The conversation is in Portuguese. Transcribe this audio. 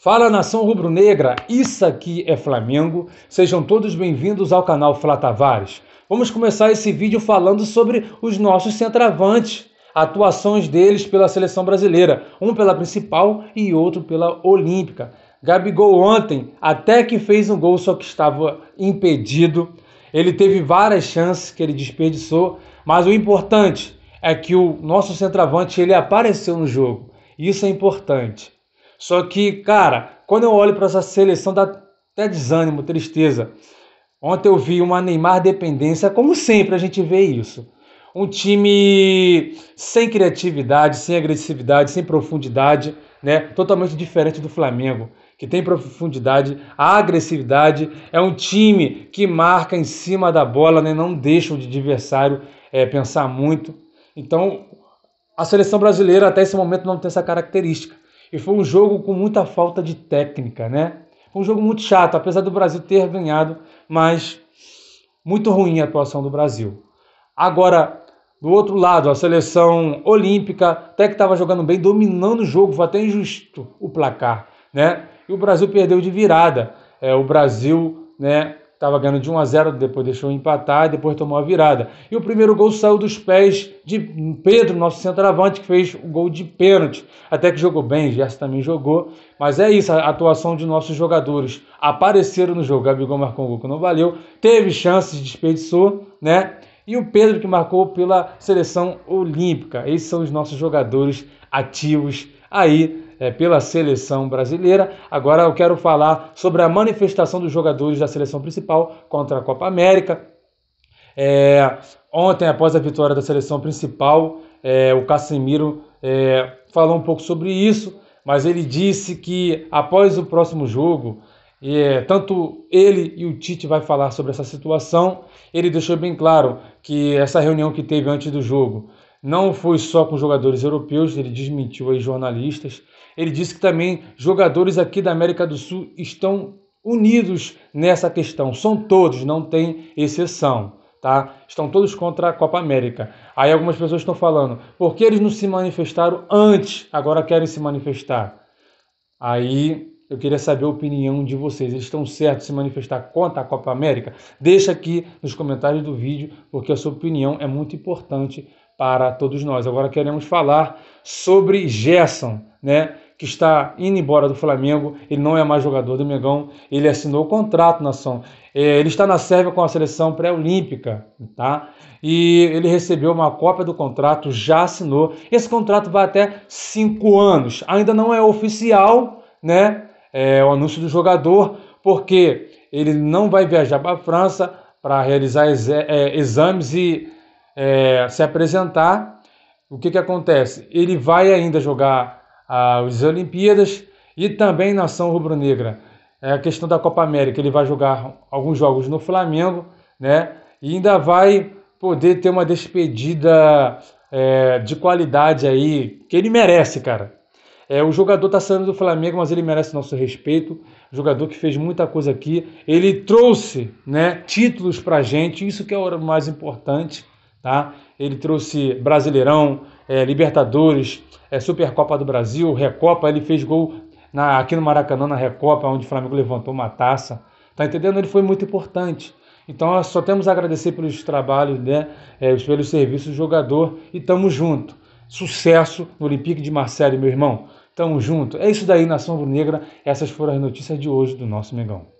Fala nação rubro-negra, isso aqui é Flamengo. Sejam todos bem-vindos ao canal Flá Tavares. Vamos começar esse vídeo falando sobre os nossos centravantes, atuações deles pela seleção brasileira, um pela principal e outro pela olímpica. Gabigol ontem até que fez um gol, só que estava impedido. Ele teve várias chances que ele desperdiçou, mas o importante é que o nosso centroavante ele apareceu no jogo. Isso é importante. Só que, cara, quando eu olho para essa seleção, dá até desânimo, tristeza. Ontem eu vi uma Neymar dependência, como sempre a gente vê isso. Um time sem criatividade, sem agressividade, sem profundidade, né? Totalmente diferente do Flamengo, que tem profundidade, a agressividade. É um time que marca em cima da bola, né? Não deixa o adversário é, pensar muito. Então, a seleção brasileira até esse momento não tem essa característica. E foi um jogo com muita falta de técnica, né? Foi um jogo muito chato, apesar do Brasil ter ganhado, mas muito ruim a atuação do Brasil. Agora, do outro lado, a seleção olímpica até que estava jogando bem, dominando o jogo, foi até injusto o placar, né? E o Brasil perdeu de virada. É, o Brasil, né, estava ganhando de 1 a 0, depois deixou empatar e depois tomou a virada. E o primeiro gol saiu dos pés de Pedro, nosso centroavante, que fez o gol de pênalti. Até que jogou bem, Gerson também jogou. Mas é isso, a atuação de nossos jogadores apareceram no jogo. Gabigol marcou um gol que não valeu, teve chances, desperdiçou, né? E o Pedro que marcou pela seleção olímpica. Esses são os nossos jogadores ativos aí é, pela seleção brasileira. Agora eu quero falar sobre a manifestação dos jogadores da seleção principal contra a Copa América. É, ontem, após a vitória da seleção principal, é, o Casemiro é, falou um pouco sobre isso, mas ele disse que após o próximo jogo é, tanto ele e o Tite vai falar sobre essa situação. Ele deixou bem claro que essa reunião que teve antes do jogo não foi só com jogadores europeus, ele desmentiu aí jornalistas ele disse que também jogadores aqui da América do Sul estão unidos nessa questão. São todos, não tem exceção. Tá? Estão todos contra a Copa América. Aí algumas pessoas estão falando, por que eles não se manifestaram antes, agora querem se manifestar? Aí eu queria saber a opinião de vocês. Eles estão certos de se manifestar contra a Copa América? Deixa aqui nos comentários do vídeo, porque a sua opinião é muito importante para todos nós. Agora queremos falar sobre Gerson, né? que está indo embora do Flamengo, ele não é mais jogador do Mengão, ele assinou o contrato na Son, é, ele está na Sérvia com a seleção pré-olímpica, tá? E ele recebeu uma cópia do contrato, já assinou. Esse contrato vai até cinco anos. Ainda não é oficial, né? É, o anúncio do jogador, porque ele não vai viajar para a França para realizar ex é, exames e é, se apresentar. O que, que acontece? Ele vai ainda jogar as Olimpíadas e também nação Rubro-Negra. É a questão da Copa América, ele vai jogar alguns jogos no Flamengo, né? E ainda vai poder ter uma despedida é, de qualidade aí, que ele merece, cara. É, o jogador tá saindo do Flamengo, mas ele merece nosso respeito. Jogador que fez muita coisa aqui. Ele trouxe né, títulos pra gente, isso que é o mais importante. Tá? Ele trouxe Brasileirão, é, Libertadores, é, Supercopa do Brasil, Recopa. Ele fez gol na, aqui no Maracanã, na Recopa, onde o Flamengo levantou uma taça. Tá entendendo? Ele foi muito importante. Então, nós só temos a agradecer pelos trabalhos, né? É, pelos serviços do jogador e tamo junto. Sucesso no Olympique de Marseille, meu irmão. Tamo junto. É isso daí, Nação negra Essas foram as notícias de hoje do nosso Mengão.